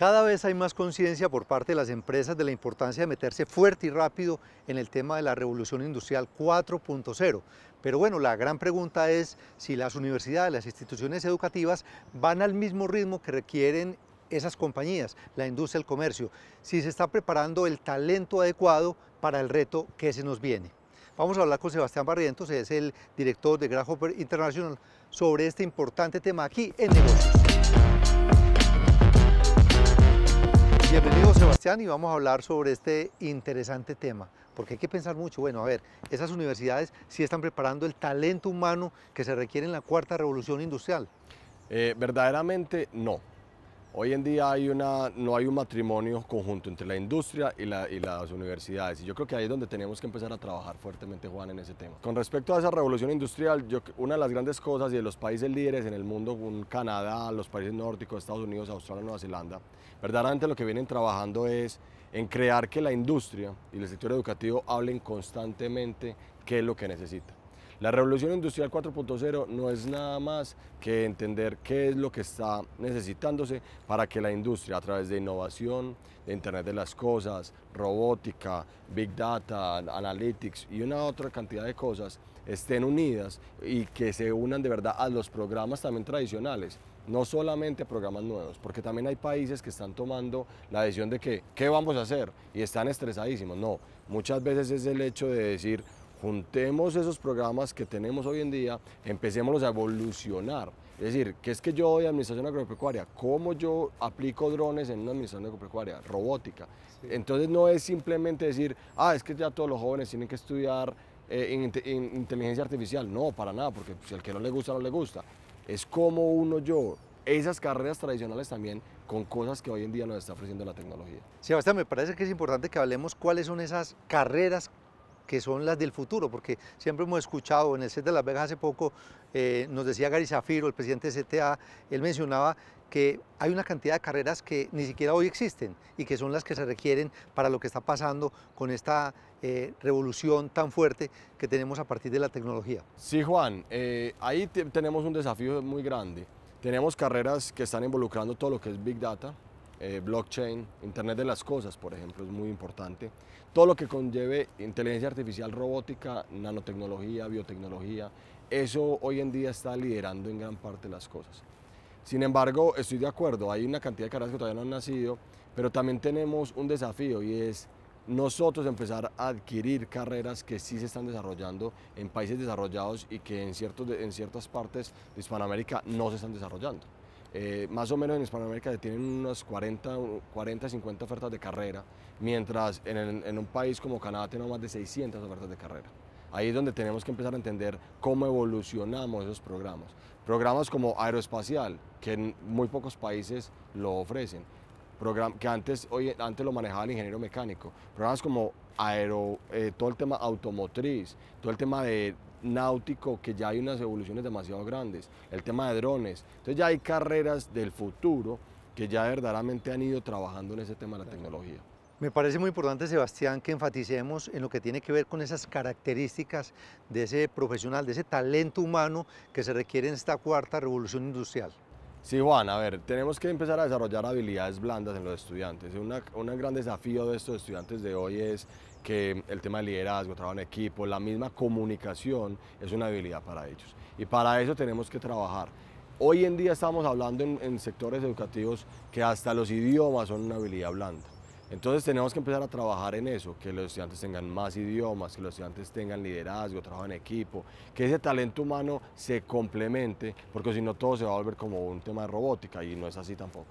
Cada vez hay más conciencia por parte de las empresas de la importancia de meterse fuerte y rápido en el tema de la revolución industrial 4.0. Pero bueno, la gran pregunta es si las universidades, las instituciones educativas van al mismo ritmo que requieren esas compañías, la industria, el comercio, si se está preparando el talento adecuado para el reto que se nos viene. Vamos a hablar con Sebastián Barrientos, es el director de Grasshopper International, sobre este importante tema aquí en negocios. Sebastián y vamos a hablar sobre este interesante tema, porque hay que pensar mucho, bueno, a ver, esas universidades sí están preparando el talento humano que se requiere en la cuarta revolución industrial. Eh, verdaderamente no. Hoy en día no hay un matrimonio conjunto entre la industria y, las universidades. Y yo creo que ahí es donde tenemos que empezar a trabajar fuertemente, Juan, en ese tema. Con respecto a esa revolución industrial, una de las grandes cosas y de los países líderes en el mundo, un Canadá, los países nórdicos, Estados Unidos, Australia, Nueva Zelanda, verdaderamente lo que vienen trabajando es en crear que la industria y el sector educativo hablen constantemente qué es lo que necesita. La revolución industrial 4.0 no es nada más que entender qué es lo que está necesitándose para que la industria a través de innovación, de Internet de las Cosas, robótica, Big Data, Analytics y una otra cantidad de cosas estén unidas y que se unan de verdad a los programas también tradicionales no solamente programas nuevos, porque también hay países que están tomando la decisión de que, ¿qué vamos a hacer? Y están estresadísimos. No, muchas veces es el hecho de decir, juntemos esos programas que tenemos hoy en día, empecemos a evolucionar. Es decir, ¿qué es que yo doy administración agropecuaria? ¿Cómo yo aplico drones en una administración agropecuaria? Robótica. Entonces no es simplemente decir, ah, es que ya todos los jóvenes tienen que estudiar eh, en inteligencia artificial. No, para nada, porque si al que no le gusta, no le gusta. Es como uno yo, esas carreras tradicionales también con cosas que hoy en día nos está ofreciendo la tecnología. Sebastián, me parece que es importante que hablemos cuáles son esas carreras que son las del futuro, porque siempre hemos escuchado en el set de Las Vegas hace poco, eh, nos decía Gary Zafiro, el presidente de CTA, él mencionaba que hay una cantidad de carreras que ni siquiera hoy existen y que son las que se requieren para lo que está pasando con esta eh, revolución tan fuerte que tenemos a partir de la tecnología. Sí, Juan, eh, ahí tenemos un desafío muy grande. Tenemos carreras que están involucrando todo lo que es Big Data, eh, blockchain, Internet de las Cosas, por ejemplo, es muy importante. Todo lo que conlleve inteligencia artificial, robótica, nanotecnología, biotecnología, eso hoy en día está liderando en gran parte las cosas. Sin embargo, estoy de acuerdo, hay una cantidad de carreras que todavía no han nacido, pero también tenemos un desafío y es nosotros empezar a adquirir carreras que sí se están desarrollando en países desarrollados y que en, en ciertas partes de Hispanoamérica no se están desarrollando. Eh, más o menos en Hispanoamérica tienen unas 40, 40, 50 ofertas de carrera, mientras en, en un país como Canadá tenemos más de 600 ofertas de carrera. Ahí es donde tenemos que empezar a entender cómo evolucionamos esos programas. Programas como aeroespacial, que en muy pocos países lo ofrecen que antes, hoy, antes lo manejaba el ingeniero mecánico, programas como aero, eh, todo el tema automotriz, todo el tema de náutico, que ya hay unas evoluciones demasiado grandes, el tema de drones. Entonces ya hay carreras del futuro que ya verdaderamente han ido trabajando en ese tema de la tecnología. Me parece muy importante, Sebastián, que enfaticemos en lo que tiene que ver con esas características de ese profesional, de ese talento humano que se requiere en esta cuarta revolución industrial. Sí, Juan, a ver, tenemos que empezar a desarrollar habilidades blandas en los estudiantes. un gran desafío de estos estudiantes de hoy es que el tema de liderazgo, trabajo en equipo, la misma comunicación es una habilidad para ellos. Y para eso tenemos que trabajar. Hoy en día estamos hablando en sectores educativos que hasta los idiomas son una habilidad blanda. Entonces tenemos que empezar a trabajar en eso, que los estudiantes tengan más idiomas, que los estudiantes tengan liderazgo, trabajo en equipo, que ese talento humano se complemente, porque si no todo se va a volver como un tema de robótica y no es así tampoco.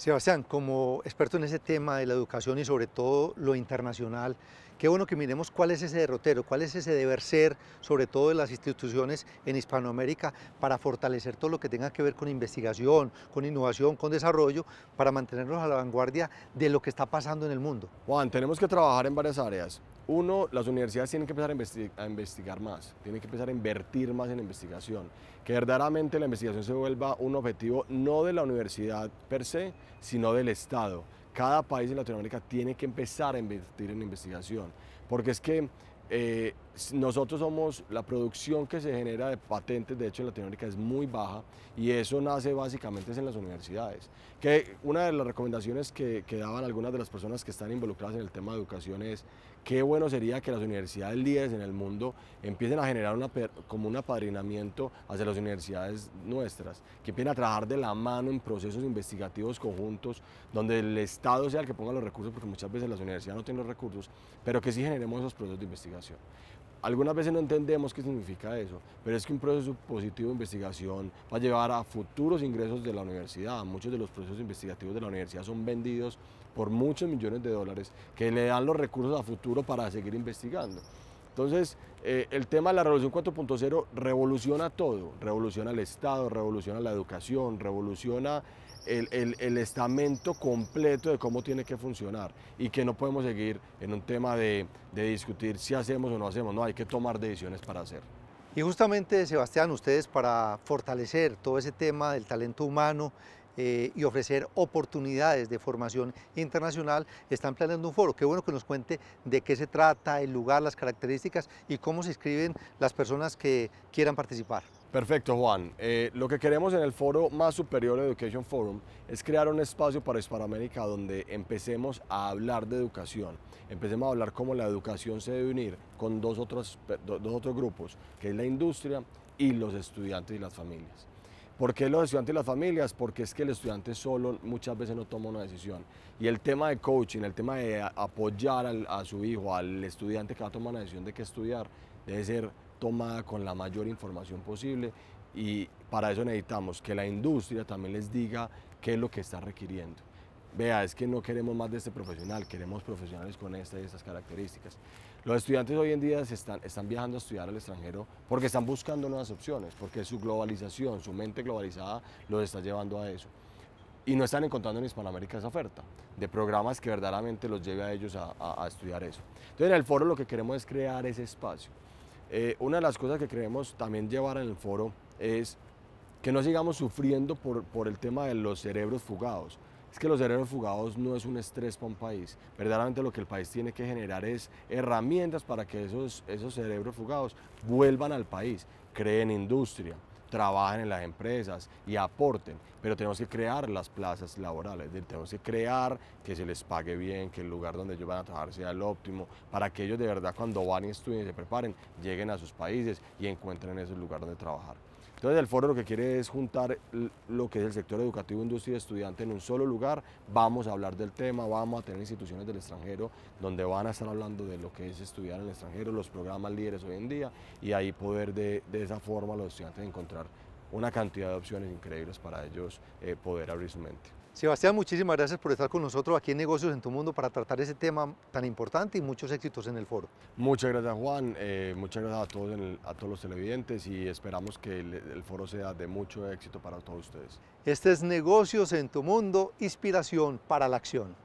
Sebastián, como experto en ese tema de la educación y sobre todo lo internacional, qué bueno que miremos cuál es ese derrotero, cuál es ese deber ser, sobre todo de las instituciones en Hispanoamérica, para fortalecer todo lo que tenga que ver con investigación, con innovación, con desarrollo, para mantenernos a la vanguardia de lo que está pasando en el mundo. Juan, tenemos que trabajar en varias áreas. Uno, las universidades tienen que empezar a, investigar más, tienen que empezar a invertir más en investigación, que verdaderamente la investigación se vuelva un objetivo no de la universidad per se, sino del Estado. Cada país en Latinoamérica tiene que empezar a invertir en investigación, porque es que eh, nosotros somos, la producción que se genera de patentes, de hecho en Latinoamérica es muy baja y eso nace básicamente en las universidades. Que una de las recomendaciones que, daban algunas de las personas que están involucradas en el tema de educación es qué bueno sería que las universidades líderes en el mundo empiecen a generar una, como un apadrinamiento hacia las universidades nuestras, que empiecen a trabajar de la mano en procesos investigativos conjuntos, donde el Estado sea el que ponga los recursos, porque muchas veces las universidades no tienen los recursos, pero que sí generemos esos procesos de investigación. Algunas veces no entendemos qué significa eso, pero es que un proceso positivo de investigación va a llevar a futuros ingresos de la universidad. Muchos de los procesos investigativos de la universidad son vendidos por muchos millones de dólares que le dan los recursos a futuro para seguir investigando. Entonces, eh, el tema de la revolución 4.0 revoluciona todo, revoluciona el Estado, revoluciona la educación, revoluciona el, estamento completo de cómo tiene que funcionar y que no podemos seguir en un tema de, de discutir si hacemos o no hacemos, no, hay que tomar decisiones para hacer. Y justamente, Sebastián, ustedes para fortalecer todo ese tema del talento humano eh, y ofrecer oportunidades de formación internacional, están planeando un foro. Qué bueno que nos cuente de qué se trata, el lugar, las características y cómo se inscriben las personas que quieran participar. Perfecto, Juan. Eh, lo que queremos en el foro más superior Education Forum es crear un espacio para Hispanoamérica donde empecemos a hablar de educación, empecemos a hablar cómo la educación se debe unir con dos otros grupos, que es la industria y los estudiantes y las familias. ¿Por qué los estudiantes y las familias? Porque es que el estudiante solo muchas veces no toma una decisión. Y el tema de coaching, el tema de apoyar a su hijo, al estudiante que va a tomar una decisión de qué estudiar, debe ser tomada con la mayor información posible y para eso necesitamos que la industria también les diga qué es lo que está requiriendo vea, es que no queremos más de este profesional, queremos profesionales con estas y estas características. Los estudiantes hoy en día se están, están viajando a estudiar al extranjero porque están buscando nuevas opciones, porque su globalización, su mente globalizada los está llevando a eso. Y no están encontrando en Hispanoamérica esa oferta de programas que verdaderamente los lleve a ellos a, estudiar eso. Entonces en el foro lo que queremos es crear ese espacio. Eh, una de las cosas que queremos también llevar en el foro es que no sigamos sufriendo por, por el tema de los cerebros fugados es que los cerebros fugados no es un estrés para un país. Verdaderamente lo que el país tiene que generar es herramientas para que esos, esos cerebros fugados vuelvan al país, creen industria, trabajen en las empresas y aporten, pero tenemos que crear las plazas laborales, tenemos que crear que se les pague bien, que el lugar donde ellos van a trabajar sea el óptimo, para que ellos de verdad cuando van y estudien y se preparen, lleguen a sus países y encuentren ese lugar donde trabajar. Entonces el foro lo que quiere es juntar lo que es el sector educativo, industria y estudiante en un solo lugar. Vamos a hablar del tema, vamos a tener instituciones del extranjero donde van a estar hablando de lo que es estudiar en el extranjero, los programas líderes hoy en día y ahí poder de, esa forma los estudiantes encontrar una cantidad de opciones increíbles para ellos eh, poder abrir su mente. Sebastián, muchísimas gracias por estar con nosotros aquí en Negocios en tu Mundo para tratar ese tema tan importante y muchos éxitos en el foro. Muchas gracias Juan, eh, muchas gracias a todos, a todos los televidentes y esperamos que el foro sea de mucho éxito para todos ustedes. Este es Negocios en tu Mundo, inspiración para la acción.